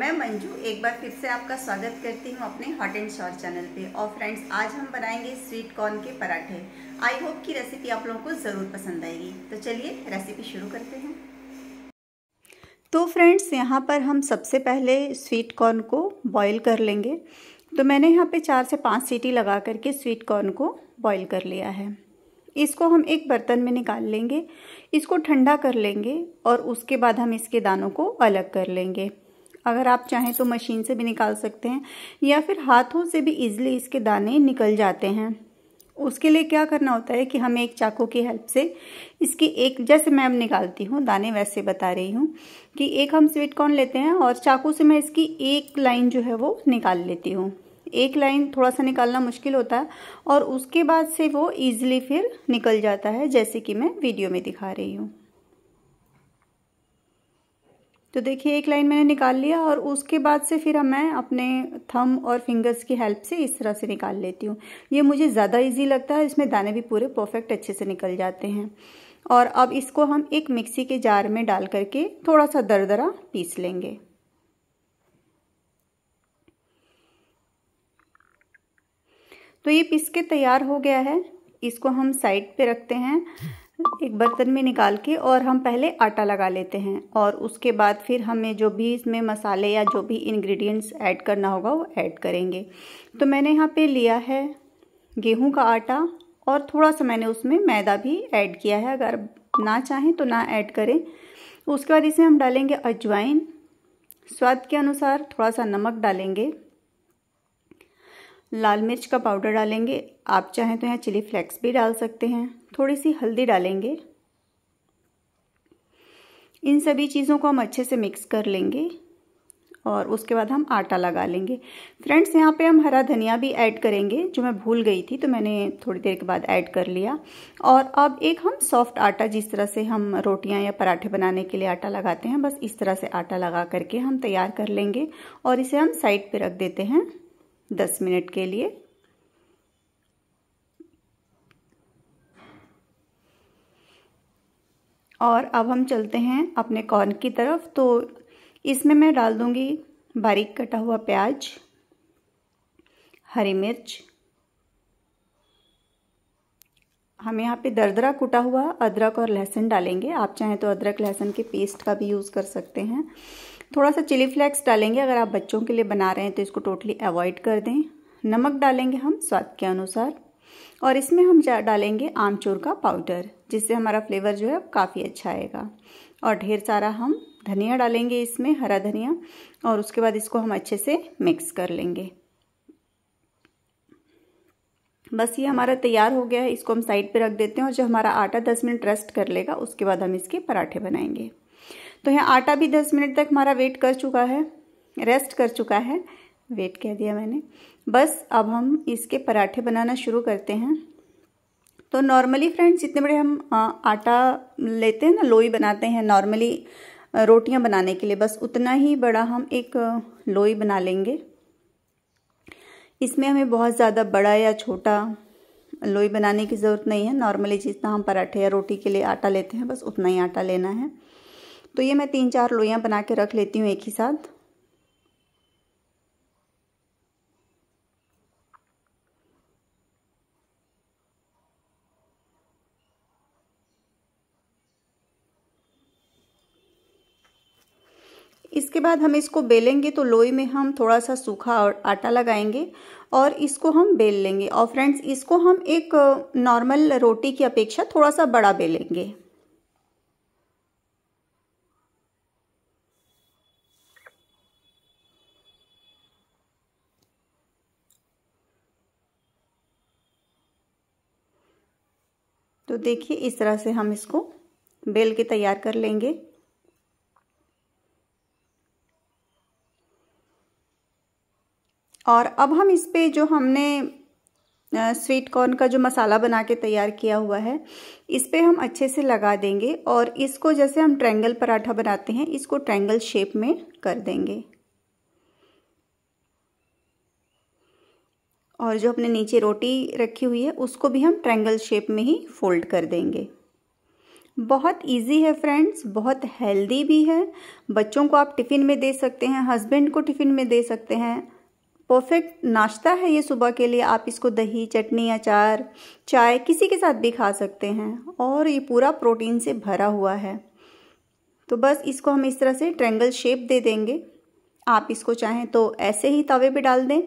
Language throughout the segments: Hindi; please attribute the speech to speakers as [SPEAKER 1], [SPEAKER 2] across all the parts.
[SPEAKER 1] मैं मंजू एक बार फिर से आपका स्वागत करती हूँ अपने हॉट एंड शॉर्ट चैनल पे और फ्रेंड्स आज हम बनाएंगे स्वीट कॉर्न के पराठे आई होप की रेसिपी आप लोगों को ज़रूर पसंद आएगी तो चलिए रेसिपी शुरू करते हैं तो फ्रेंड्स यहाँ पर हम सबसे पहले स्वीट कॉर्न को बॉईल कर लेंगे तो मैंने यहाँ पर चार से पाँच सीटी लगा करके स्वीट कॉर्न को बॉयल कर लिया है इसको हम एक बर्तन में निकाल लेंगे इसको ठंडा कर लेंगे और उसके बाद हम इसके दानों को अलग कर लेंगे अगर आप चाहें तो मशीन से भी निकाल सकते हैं या फिर हाथों से भी ईजिली इसके दाने निकल जाते हैं उसके लिए क्या करना होता है कि हमें एक चाकू की हेल्प से इसकी एक जैसे मैं अब निकालती हूँ दाने वैसे बता रही हूँ कि एक हम स्वीट कॉर्न लेते हैं और चाकू से मैं इसकी एक लाइन जो है वो निकाल लेती हूँ एक लाइन थोड़ा सा निकालना मुश्किल होता है और उसके बाद से वो ईजिली फिर निकल जाता है जैसे कि मैं वीडियो में दिखा रही हूँ तो देखिए एक लाइन मैंने निकाल लिया और उसके बाद से फिर मैं अपने थम और फिंगर्स की हेल्प से इस तरह से निकाल लेती हूँ ये मुझे ज़्यादा इजी लगता है इसमें दाने भी पूरे परफेक्ट अच्छे से निकल जाते हैं और अब इसको हम एक मिक्सी के जार में डाल करके थोड़ा सा दरदरा पीस लेंगे तो ये पीस के तैयार हो गया है इसको हम साइड पे रखते हैं एक बर्तन में निकाल के और हम पहले आटा लगा लेते हैं और उसके बाद फिर हमें जो भी इसमें मसाले या जो भी इंग्रेडिएंट्स ऐड करना होगा वो ऐड करेंगे तो मैंने यहाँ पे लिया है गेहूं का आटा और थोड़ा सा मैंने उसमें मैदा भी ऐड किया है अगर ना चाहें तो ना ऐड करें उसके बाद इसमें हम डालेंगे अजवाइन स्वाद के अनुसार थोड़ा सा नमक डालेंगे लाल मिर्च का पाउडर डालेंगे आप चाहें तो यहाँ चिली फ्लेक्स भी डाल सकते हैं थोड़ी सी हल्दी डालेंगे इन सभी चीज़ों को हम अच्छे से मिक्स कर लेंगे और उसके बाद हम आटा लगा लेंगे फ्रेंड्स यहाँ पे हम हरा धनिया भी ऐड करेंगे जो मैं भूल गई थी तो मैंने थोड़ी देर के बाद ऐड कर लिया और अब एक हम सॉफ्ट आटा जिस तरह से हम रोटियाँ या पराठे बनाने के लिए आटा लगाते हैं बस इस तरह से आटा लगा करके हम तैयार कर लेंगे और इसे हम साइड पे रख देते हैं दस मिनट के लिए और अब हम चलते हैं अपने कॉर्न की तरफ तो इसमें मैं डाल दूंगी बारीक कटा हुआ प्याज हरी मिर्च हम यहाँ पे दरदरा कुटा हुआ अदरक और लहसुन डालेंगे आप चाहें तो अदरक लहसुन के पेस्ट का भी यूज़ कर सकते हैं थोड़ा सा चिली फ्लेक्स डालेंगे अगर आप बच्चों के लिए बना रहे हैं तो इसको टोटली अवॉइड कर दें नमक डालेंगे हम स्वाद के अनुसार और इसमें हम डालेंगे आमचूर का पाउडर जिससे हमारा फ्लेवर जो है काफ़ी अच्छा आएगा और ढेर सारा हम धनिया डालेंगे इसमें हरा धनिया और उसके बाद इसको हम अच्छे से मिक्स कर लेंगे बस ये हमारा तैयार हो गया है इसको हम साइड पे रख देते हैं और जो हमारा आटा दस मिनट रेस्ट कर लेगा उसके बाद हम इसके पराठे बनाएंगे तो यहाँ आटा भी दस मिनट तक हमारा वेट कर चुका है रेस्ट कर चुका है वेट कह दिया मैंने बस अब हम इसके पराठे बनाना शुरू करते हैं तो नॉर्मली फ्रेंड्स इतने बड़े हम आटा लेते हैं ना लोई बनाते हैं नॉर्मली रोटियां बनाने के लिए बस उतना ही बड़ा हम एक लोई बना लेंगे इसमें हमें बहुत ज़्यादा बड़ा या छोटा लोई बनाने की ज़रूरत नहीं है नॉर्मली जितना हम पराठे या रोटी के लिए आटा लेते हैं बस उतना ही आटा लेना है तो ये मैं तीन चार लोइयाँ बना के रख लेती हूँ एक ही साथ इसके बाद हम इसको बेलेंगे तो लोई में हम थोड़ा सा सूखा और आटा लगाएंगे और इसको हम बेल लेंगे और फ्रेंड्स इसको हम एक नॉर्मल रोटी की अपेक्षा थोड़ा सा बड़ा बेलेंगे तो देखिए इस तरह से हम इसको बेल के तैयार कर लेंगे और अब हम इस पे जो हमने स्वीट कॉर्न का जो मसाला बना के तैयार किया हुआ है इस पर हम अच्छे से लगा देंगे और इसको जैसे हम ट्रायंगल पराठा बनाते हैं इसको ट्रायंगल शेप में कर देंगे और जो अपने नीचे रोटी रखी हुई है उसको भी हम ट्रैंगल शेप में ही फोल्ड कर देंगे बहुत इजी है फ्रेंड्स बहुत हेल्दी भी है बच्चों को आप टिफ़िन में दे सकते हैं हस्बैंड को टिफ़िन में दे सकते हैं परफेक्ट नाश्ता है ये सुबह के लिए आप इसको दही चटनी अचार चाय किसी के साथ भी खा सकते हैं और ये पूरा प्रोटीन से भरा हुआ है तो बस इसको हम इस तरह से ट्रैंगल शेप दे देंगे आप इसको चाहें तो ऐसे ही तवे पर डाल दें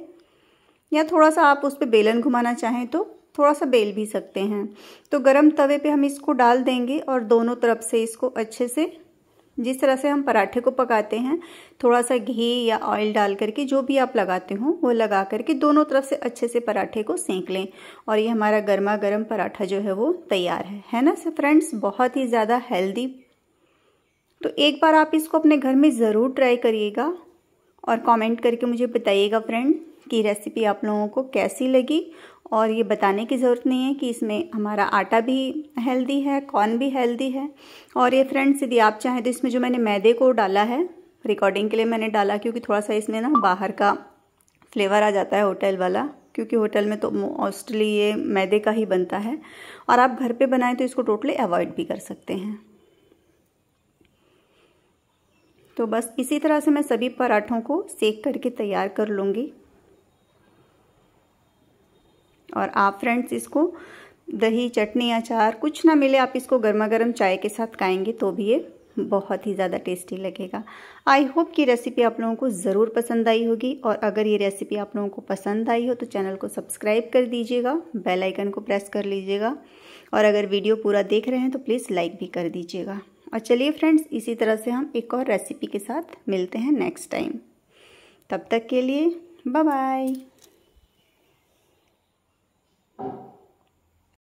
[SPEAKER 1] या थोड़ा सा आप उस पर बेलन घुमाना चाहें तो थोड़ा सा बेल भी सकते हैं तो गरम तवे पे हम इसको डाल देंगे और दोनों तरफ से इसको अच्छे से जिस तरह से हम पराठे को पकाते हैं थोड़ा सा घी या ऑयल डाल करके जो भी आप लगाते हो वो लगा करके दोनों तरफ से अच्छे से पराठे को सेंक लें और ये हमारा गर्मा गर्म पराठा जो है वो तैयार है है ना सर फ्रेंड्स बहुत ही ज़्यादा हेल्दी तो एक बार आप इसको अपने घर में ज़रूर ट्राई करिएगा और कॉमेंट करके मुझे बताइएगा फ्रेंड कि रेसिपी आप लोगों को कैसी लगी और ये बताने की ज़रूरत नहीं है कि इसमें हमारा आटा भी हेल्दी है कॉर्न भी हेल्दी है और ये फ्रेंड्स यदि आप चाहें तो इसमें जो मैंने मैदे को डाला है रिकॉर्डिंग के लिए मैंने डाला क्योंकि थोड़ा सा इसमें ना बाहर का फ्लेवर आ जाता है होटल वाला क्योंकि होटल में तो मोस्टली ये मैदे का ही बनता है और आप घर पे बनाएं तो इसको टोटली अवॉइड भी कर सकते हैं तो बस इसी तरह से मैं सभी पराठों को सेक करके तैयार कर लूँगी और आप फ्रेंड्स इसको दही चटनी अचार कुछ ना मिले आप इसको गर्मा गर्म चाय के साथ खाएंगे तो भी ये बहुत ही ज़्यादा टेस्टी लगेगा आई होप कि रेसिपी आप लोगों को ज़रूर पसंद आई होगी और अगर ये रेसिपी आप लोगों को पसंद आई हो तो चैनल को सब्सक्राइब कर दीजिएगा बेल आइकन को प्रेस कर लीजिएगा और अगर वीडियो पूरा देख रहे हैं तो प्लीज़ लाइक भी कर दीजिएगा और चलिए फ्रेंड्स इसी तरह से हम एक और रेसिपी के साथ मिलते हैं नेक्स्ट टाइम तब तक के लिए बाय बाय